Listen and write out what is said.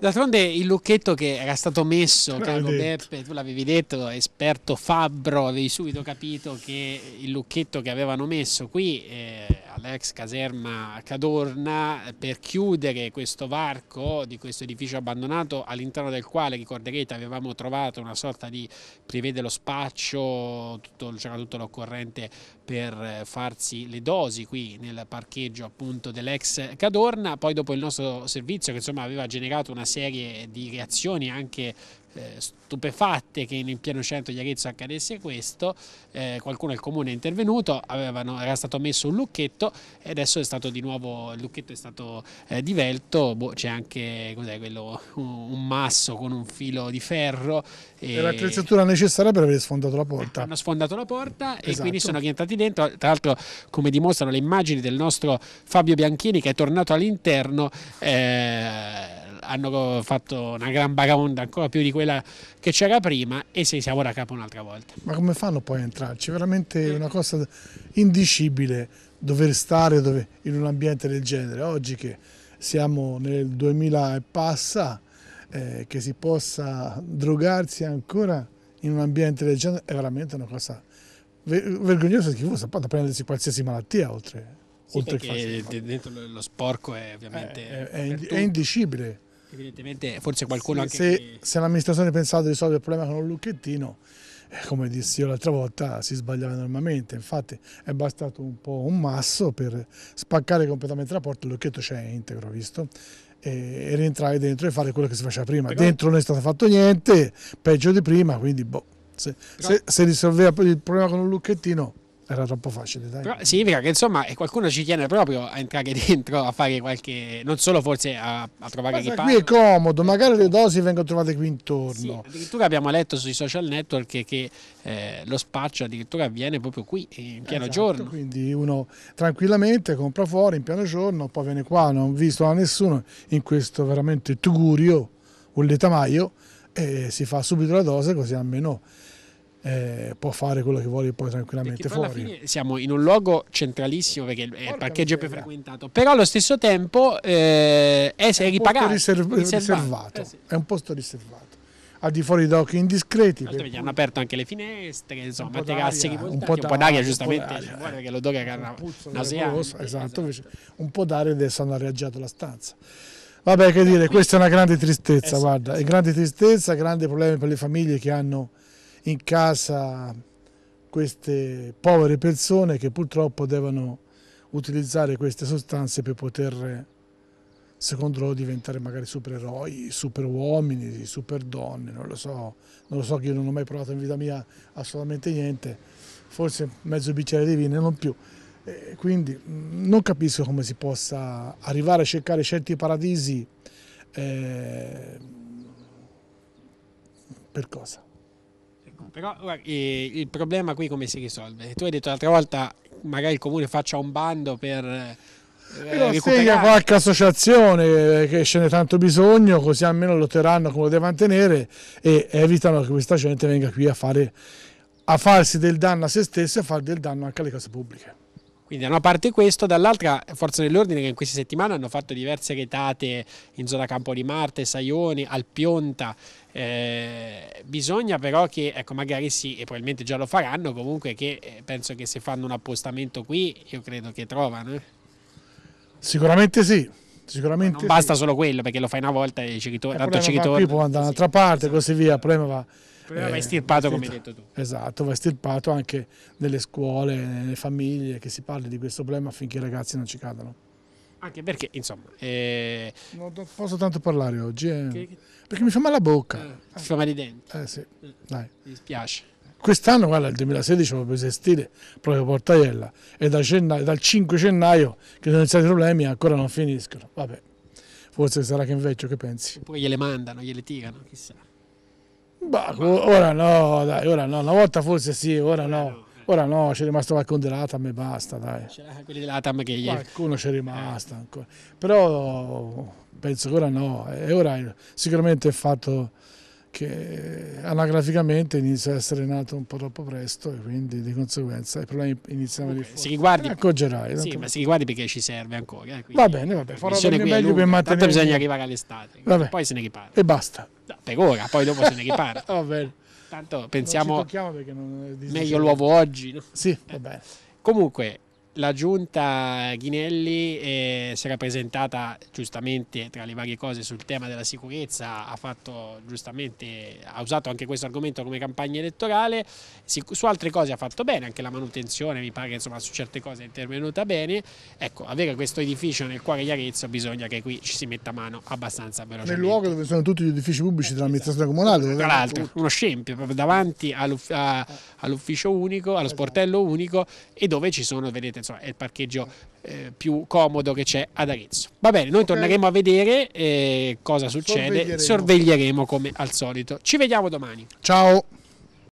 D'altronde il lucchetto che era stato messo, Beh, caro Beppe, tu l'avevi detto, esperto fabbro, avevi subito capito che il lucchetto che avevano messo qui eh, all'ex caserma Cadorna per chiudere questo varco di questo edificio abbandonato all'interno del quale, ricorderete, avevamo trovato una sorta di prevede lo spaccio, tutto, c'era tutto l'occorrente per farsi le dosi qui nel parcheggio appunto dell'ex Cadorna, poi dopo il nostro servizio che insomma aveva generato una serie di reazioni anche eh, stupefatte che in pieno centro di Arezzo accadesse questo, eh, qualcuno del comune è intervenuto, avevano, era stato messo un lucchetto e adesso è stato di nuovo, il lucchetto è stato eh, divelto, boh, c'è anche quello, un, un, masso con un filo di ferro. E... l'attrezzatura necessaria per aver sfondato la porta. Hanno sfondato la porta esatto. e quindi esatto. sono rientrati dentro, tra l'altro come dimostrano le immagini del nostro Fabio Bianchini che è tornato all'interno, eh, hanno fatto una gran vagabonda ancora più di quella che c'era prima e si siamo da capo un'altra volta. Ma come fanno poi a entrarci? Veramente una cosa indicibile dover stare dove, in un ambiente del genere. Oggi che siamo nel 2000 e passa, eh, che si possa drogarsi ancora in un ambiente del genere è veramente una cosa vergognosa e schifosa, poi da prendersi qualsiasi malattia oltre. Sì, oltre dentro lo sporco è ovviamente... Eh, è, è, è indicibile Evidentemente forse qualcuno sì, anche... Se, se l'amministrazione pensava di risolvere il problema con un lucchettino, eh, come dissi io l'altra volta, si sbagliava normalmente Infatti è bastato un po' un masso per spaccare completamente la porta, il lucchetto c'è integro, visto? E, e, rientrare dentro e fare quello che si faceva prima. Però... Dentro non è stato fatto niente, peggio di prima, quindi boh, se, Però... se, se risolveva il problema con un lucchettino era troppo facile, dai. Però significa che insomma eh, qualcuno ci tiene proprio a entrare dentro, a fare qualche. non solo forse a, a trovare riparo. Qui è comodo, magari le dosi vengono trovate qui intorno. Sì, addirittura abbiamo letto sui social network che, che eh, lo spaccio addirittura avviene proprio qui, in eh, pieno esatto, giorno. Quindi uno tranquillamente compra fuori in pieno giorno, poi viene qua, non visto da nessuno, in questo veramente tugurio, un letamaio, e si fa subito la dose così almeno eh, può fare quello che vuole poi tranquillamente fuori. Alla fine siamo in un luogo centralissimo perché il eh, parcheggio è più frequentato, però allo stesso tempo eh, è, è, ripagato. Riserv- riservato. Eh sì. È un posto riservato al di fuori da occhi indiscreti. Altro hanno aperto anche le finestre, insomma, terrazze che un, un po' d'aria, giustamente, un po perché l'odore che era Esatto, esatto. un po' d'aria adesso hanno reaggiato la stanza. Vabbè, che dire, questa è una grande tristezza, esatto, guarda, esatto. è grande tristezza, grande problema per le famiglie che hanno in casa queste povere persone che purtroppo devono utilizzare queste sostanze per poter, secondo loro, diventare magari supereroi, superuomini, superdonne, non lo so, non lo so che io non ho mai provato in vita mia assolutamente niente, forse mezzo bicchiere di vino e non più. E quindi non capisco come si possa arrivare a cercare certi paradisi eh, per cosa? Però guarda, il problema qui come si risolve? Tu hai detto l'altra volta magari il comune faccia un bando per... Eh, qualche associazione che ce n'è tanto bisogno, così almeno lotteranno come lo deve mantenere e evitano che questa gente venga qui a, fare, a farsi del danno a se stessa e a fare del danno anche alle case pubbliche. Quindi da una parte questo, dall'altra Forza dell'Ordine che in queste settimane hanno fatto diverse retate in zona Campo di Marte, Saioni, Alpionta. Eh, bisogna però che, ecco magari sì, e probabilmente già lo faranno, comunque che eh, penso che se fanno un appostamento qui io credo che trovano. Eh. Sicuramente sì. Sicuramente Ma non sì. basta solo quello perché lo fai una volta e ci ritorna. Eh, tanto ci ritorna. Qui può andare da un'altra parte e così via. Il problema va però eh, vai eh, stirpato come hai detto tu. Esatto, va stirpato anche nelle scuole, nelle famiglie, che si parli di questo problema affinché i ragazzi non ci cadano. Anche perché, insomma... Eh... Non posso tanto parlare oggi, eh. che... perché mi fa male la bocca. Eh, fa male i denti. Eh sì, eh, dai. Mi dispiace. Quest'anno, guarda, il 2016 ho preso stile proprio a Portaiella e da gennaio, dal 5 gennaio che sono iniziati i problemi ancora non finiscono. Vabbè, forse sarà che invecchio, che pensi? Poi gliele mandano, gliele tirano, chissà. Bah, ora no, dai, ora no. Una volta forse sì, ora no. Eh. Ora no, c'è rimasto qualcuno dell'Atam e basta, dai. C'era quelli dell'Atam che ieri. Qualcuno c'è rimasto ancora. Però penso che ora no. E eh, ora sicuramente il fatto che anagraficamente inizia a essere nato un po' troppo presto e quindi di conseguenza i problemi iniziano okay, a Si riguardi, accoggerai. sì, ma si riguardi perché ci serve ancora. Eh, va bene, va bene, farò del meglio per mantenere. Tanto bisogna arrivare all'estate, poi se ne ripara. E basta. No, per ora, poi dopo se ne ripara. va bene. Tanto pensiamo meglio l'uovo oggi. No? Sì, va bene. Comunque, la giunta Ghinelli eh, si era presentata giustamente tra le varie cose sul tema della sicurezza, ha, fatto, ha usato anche questo argomento come campagna elettorale, si, su altre cose ha fatto bene, anche la manutenzione mi pare insomma su certe cose è intervenuta bene, ecco avere questo edificio nel cuore di Arezzo bisogna che qui ci si metta mano abbastanza velocemente. Nel luogo dove sono tutti gli edifici pubblici dell'amministrazione comunale. Tra l'altro uno scempio proprio davanti all'ufficio unico, allo sportello unico e dove ci sono vedete insomma, è il parcheggio eh, più comodo che c'è ad Arezzo. Va bene, noi okay. torneremo a vedere eh, cosa succede, sorveglieremo. sorveglieremo come al solito. Ci vediamo domani. Ciao!